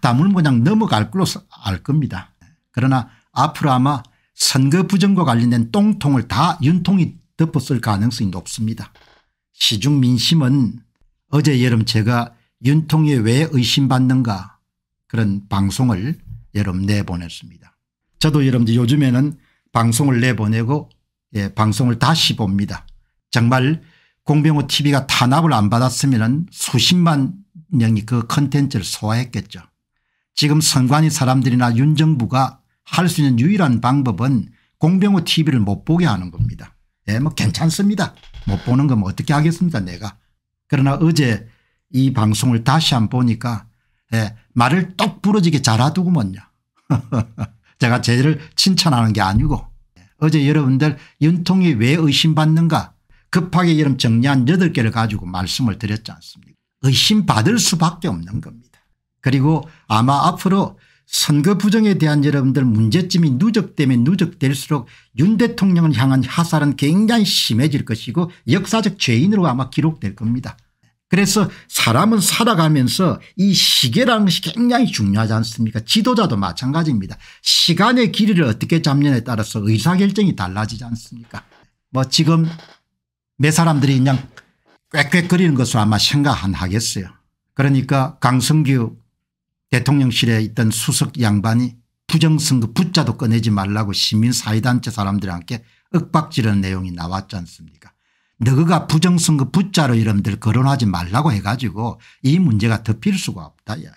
다물면 그냥 넘어갈 걸로 알 겁니다. 그러나 앞으로 아마 선거 부정과 관련된 똥통을 다 윤통이 덮었을 가능성이 높습니다. 시중 민심은 어제 여름 제가 윤통이 왜 의심받는가 그런 방송을 여름 내보냈습니다. 저도 여러분들 요즘에는 방송을 내보내고 예, 방송을 다시 봅니다. 정말 공병호 tv가 탄압을 안 받았으면 수십만 명이 그 컨텐츠를 소화했겠죠. 지금 선관위 사람들이나 윤 정부가 할 수 있는 유일한 방법은 공병호 tv를 못 보게 하는 겁니다. 예, 뭐 괜찮습니다. 못 보는 거면 뭐 어떻게 하겠습니까 내가. 그러나 어제 이 방송을 다시 한 보니까 예, 말을 똑 부러지게 잘하더구먼요. 제가 제를 칭찬하는 게 아니고 예, 어제 여러분들 윤통이 왜 의심받는가 급하게 여름 정리한 8개를 가지고 말씀을 드렸지 않습니까 의심받을 수밖에 없는 겁니다. 그리고 아마 앞으로 선거 부정에 대한 여러분들 문제점이 누적되면 누적될수록 윤 대통령을 향한 하살은 굉장히 심해질 것이고 역사적 죄인으로 아마 기록될 겁니다. 그래서 사람은 살아가면서 이 시계라는 것이 굉장히 중요하지 않습니까 지도자도 마찬가지입니다. 시간의 길이를 어떻게 잡느냐에 따라서 의사결정이 달라지지 않습니까 뭐 지금 내 사람들이 그냥 꽥꽥거리는 것을 아마 생각 안 하겠어요. 그러니까 강성규 대통령실에 있던 수석 양반이 부정선거 붙자도 꺼내지 말라고 시민사회단체 사람들한테 억박지르는 내용이 나왔지 않습니까 너가 부정선거 붙자로 여러들 거론하지 말라고 해가지고 이 문제가 덮일 수가 없다 이야기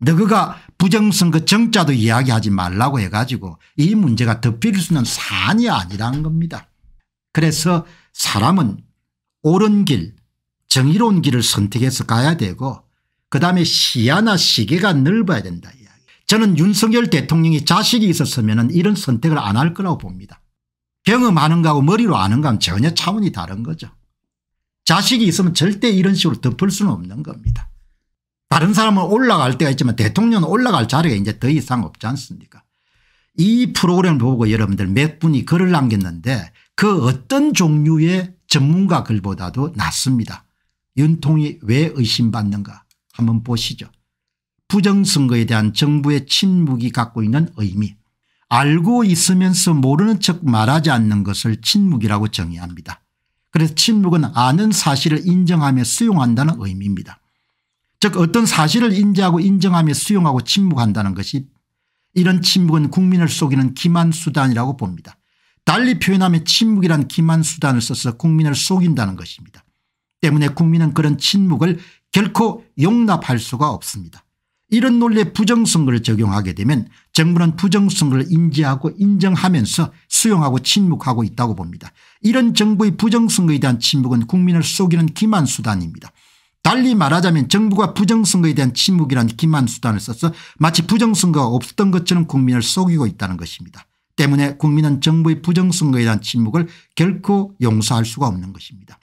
너가 부정선거 정자도 이야기하지 말라고 해가지고 이 문제가 덮일 수는 산이 아니라는 겁니다. 그래서 사람은 옳은 길 정의로운 길을 선택해서 가야 되고 그다음에 시야나 시계가 넓어야 된다. 이야기. 저는 윤석열 대통령이 자식이 있었으면 이런 선택을 안 할 거라고 봅니다. 경험하는 거하고 머리로 아는 거하고 전혀 차원이 다른 거죠. 자식이 있으면 절대 이런 식으로 덮을 수는 없는 겁니다. 다른 사람은 올라갈 때가 있지만 대통령은 올라갈 자리가 이제 더 이상 없지 않습니까 이 프로그램을 보고 여러분들 몇 분이 글을 남겼는데 그 어떤 종류의 전문가 글보다도 낫습니다. 윤통이 왜 의심받는가 한번 보시죠. 부정선거에 대한 정부의 침묵이 갖고 있는 의미 알고 있으면서 모르는 척 말하지 않는 것을 침묵이라고 정의합니다. 그래서 침묵은 아는 사실을 인정하며 수용한다는 의미입니다. 즉 어떤 사실을 인지하고 인정하며 수용하고 침묵한다는 것이 이런 침묵은 국민을 속이는 기만수단이라고 봅니다. 달리 표현하면 침묵이란 기만수단을 써서 국민을 속인다는 것입니다. 때문에 국민은 그런 침묵을 결코 용납할 수가 없습니다. 이런 논리에 부정선거를 적용하게 되면 정부는 부정선거를 인지하고 인정하면서 수용하고 침묵하고 있다고 봅니다. 이런 정부의 부정선거에 대한 침묵은 국민을 속이는 기만수단입니다. 달리 말하자면 정부가 부정선거에 대한 침묵이란 기만수단을 써서 마치 부정선거가 없었던 것처럼 국민을 속이고 있다는 것입니다. 때문에 국민은 정부의 부정선거에 대한 침묵을 결코 용서할 수가 없는 것입니다.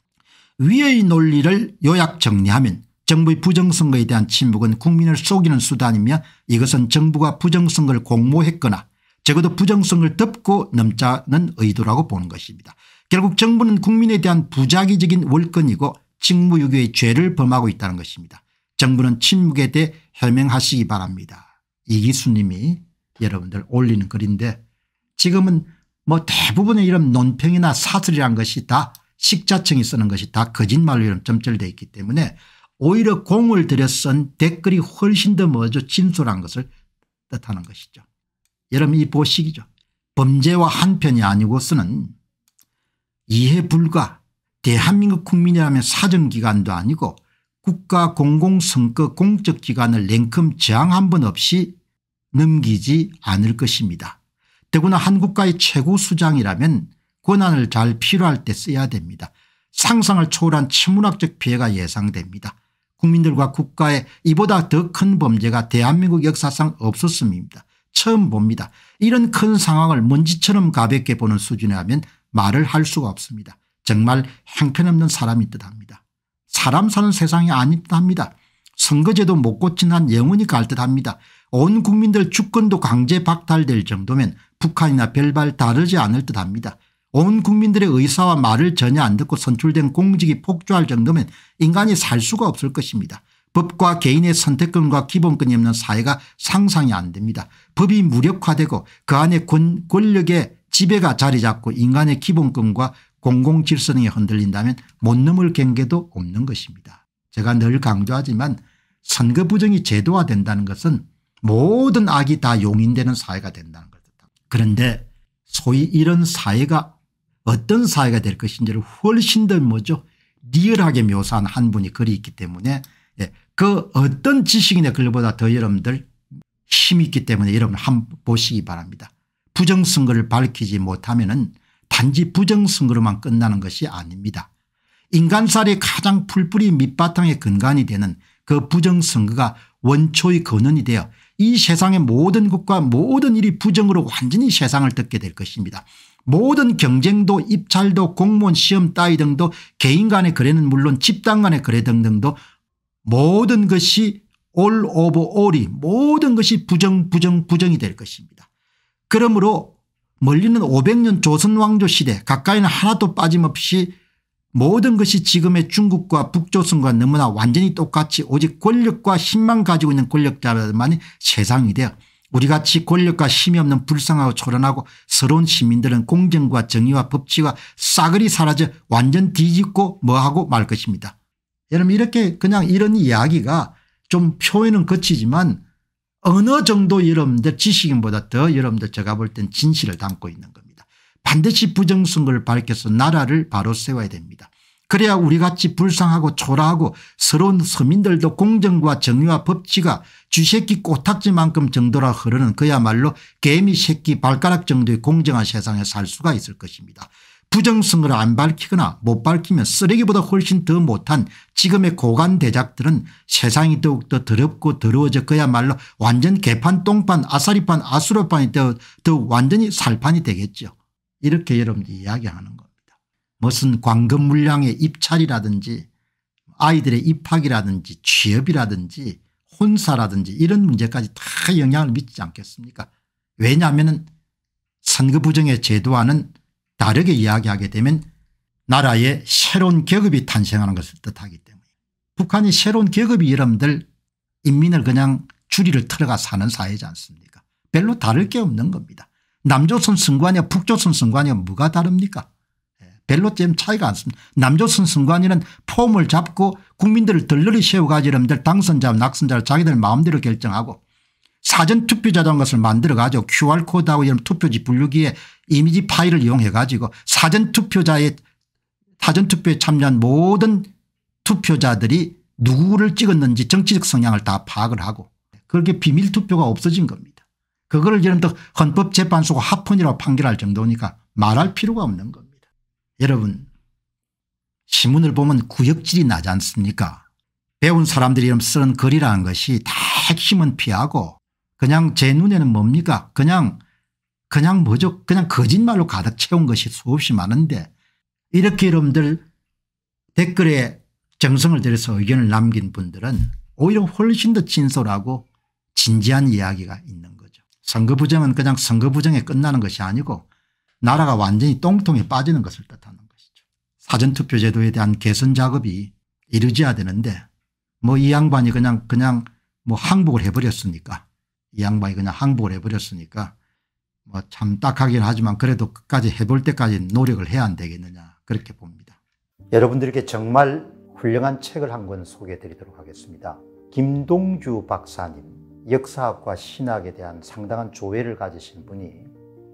위의 논리를 요약 정리하면 정부의 부정선거에 대한 침묵은 국민을 속이는 수단이며 이것은 정부가 부정선거를 공모했거나 적어도 부정성을 덮고 넘자는 의도라고 보는 것입니다. 결국 정부는 국민에 대한 부자기적인 월권이고 직무유기의 죄를 범하고 있다는 것입니다. 정부는 침묵에 대해 해명하시기 바랍니다. 이기수님이 여러분들 올리는 글인데 지금은 뭐 대부분의 이런 논평이나 사설이란 것이 다 식자청이 쓰는 것이 다 거짓말로 점철되어 있기 때문에 오히려 공을 들여 쓴 댓글이 훨씬 더 먼저 진솔한 것을 뜻하는 것이죠. 여러분 이 보식이죠. 범죄와 한편이 아니고 쓰는 이해 불가 대한민국 국민이라면 사정기관도 아니고 국가 공공선거 공적기관을 냉큼 저항 한 번 없이 넘기지 않을 것입니다. 더구나 한국가의 최고 수장이라면 권한을 잘 필요할 때 써야 됩니다. 상상을 초월한 천문학적 피해가 예상됩니다. 국민들과 국가에 이보다 더 큰 범죄가 대한민국 역사상 없었음입니다. 처음 봅니다. 이런 큰 상황을 먼지처럼 가볍게 보는 수준에 하면 말을 할 수가 없습니다. 정말 형편없는 사람이 듯합니다 사람 사는 세상이 아닙니다. 선거제도 못 고친 한 영원히 갈 듯합니다. 온 국민들 주권도 강제 박탈될 정도면 북한이나 별발 다르지 않을 듯합니다. 온 국민들의 의사와 말을 전혀 안 듣고 선출된 공직이 폭주할 정도면 인간이 살 수가 없을 것입니다. 법과 개인의 선택권과 기본권이 없는 사회가 상상이 안 됩니다. 법이 무력화되고 그 안에 권, 권력의 지배가 자리 잡고 인간의 기본권과 공공질서능이 흔들린다면 못 넘을 경계도 없는 것입니다. 제가 늘 강조하지만 선거 부정이 제도화된다는 것은 모든 악이 다 용인되는 사회가 된다는 것입니다. 그런데 소위 이런 사회가 어떤 사회가 될 것인지를 훨씬 더 뭐죠 리얼하게 묘사한 한 분이 글이 있기 때문에 예. 그 어떤 지식인의 글보다 더 여러분들 힘이 있기 때문에 여러분 한번 보시기 바랍니다. 부정선거를 밝히지 못하면 은 단지 부정선거로만 끝나는 것이 아닙니다. 인간살의 가장 풀뿌리 밑바탕의 근간이 되는 그 부정선거가 원초의 근원이 되어 이 세상의 모든 것과 모든 일이 부정으로 완전히 세상을 덮게 될 것입니다. 모든 경쟁도 입찰도 공무원 시험 따위 등도 개인 간의 거래는 물론 집단 간의 거래 등등도 모든 것이 올오버 올이 모든 것이 부정 부정 부정이 될 것입니다. 그러므로 멀리는 500년 조선왕조 시대 가까이는 하나도 빠짐없이 모든 것이 지금의 중국과 북조선과 너무나 완전히 똑같이 오직 권력과 힘만 가지고 있는 권력자만이 세상이 되어 우리같이 권력과 힘이 없는 불쌍하고 초련하고 서러운 시민들은 공정과 정의와 법치가 싸그리 사라져 완전 뒤집고 뭐하고 말 것입니다. 여러분 이렇게 그냥 이런 이야기가 좀 표현은 거치지만 어느 정도 여러분들 지식인보다 더 여러분들 제가 볼 땐 진실을 담고 있는 겁니다. 반드시 부정선거를 밝혀서 나라를 바로 세워야 됩니다. 그래야 우리같이 불쌍하고 초라하고 서러운 서민들도 공정과 정의와 법치가 쥐새끼 꽃탁지만큼 정도라 흐르는 그야말로 개미 새끼 발가락 정도의 공정한 세상에 살 수가 있을 것입니다. 부정성을 안 밝히거나 못 밝히면 쓰레기보다 훨씬 더 못한 지금의 고관 대작들은 세상이 더욱더 더럽고 더러워져 그야말로 완전 개판 똥판 아사리판 아수로판이 되어 더욱 완전히 살판이 되겠죠. 이렇게 여러분들이 이야기하는 거 무슨 광금 물량의 입찰이라든지 아이들의 입학이라든지 취업이라든지 혼사라든지 이런 문제까지 다 영향을 미치지 않겠습니까 왜냐하면 선거 부정의 제도와는 다르게 이야기하게 되면 나라의 새로운 계급이 탄생하는 것을 뜻하기 때문에 북한이 새로운 계급이 여러분들 인민을 그냥 줄이를 틀어가 사는 사회지 않습니까 별로 다를 게 없는 겁니다. 남조선 선관이와 북조선 선관이와 뭐가 다릅니까 별로 잼 차이가 않습니다. 남조선 선관위는 폼을 잡고 국민들을 덜러리 세워가지 여러분들 당선자 와 낙선자를 자기들 마음대로 결정하고 사전투표 자라는 것을 만들어가지고 QR코드하고 이런 투표지 분류기에 이미지 파일을 이용해 가지고 사전투표자의 사전투표에 참여한 모든 투표자들이 누구를 찍었는지 정치적 성향을 다 파악을 하고 그렇게 비밀투표가 없어진 겁니다. 그거를 예를 들어 헌법재판소가 합헌이라고 판결할 정도니까 말할 필요가 없는 겁니다. 여러분 신문을 보면 구역질이 나지 않습니까 배운 사람들이 쓰는 글이라는 것이 다 핵심은 피하고 그냥 제 눈에는 뭡니까 그냥 그냥 뭐죠 그냥 거짓말로 가득 채운 것이 수없이 많은데 이렇게 여러분들 댓글에 정성을 들여서 의견을 남긴 분들은 오히려 훨씬 더 진솔하고 진지한 이야기가 있는 거죠. 선거 부정은 그냥 선거 부정에 끝나는 것이 아니고 나라가 완전히 똥통에 빠지는 것을 뜻하는 것이죠. 사전투표 제도에 대한 개선 작업이 이루어져야 되는데 뭐 이 양반이 그냥 그냥 뭐 항복을 해버렸으니까 이 양반이 그냥 항복을 해버렸으니까 뭐 참 딱하긴 하지만 그래도 끝까지 해볼 때까지 노력을 해야 안 되겠느냐 그렇게 봅니다. 여러분들께 정말 훌륭한 책을 한 권 소개해 드리도록 하겠습니다. 김동주 박사님 역사학과 신학에 대한 상당한 조회를 가지신 분이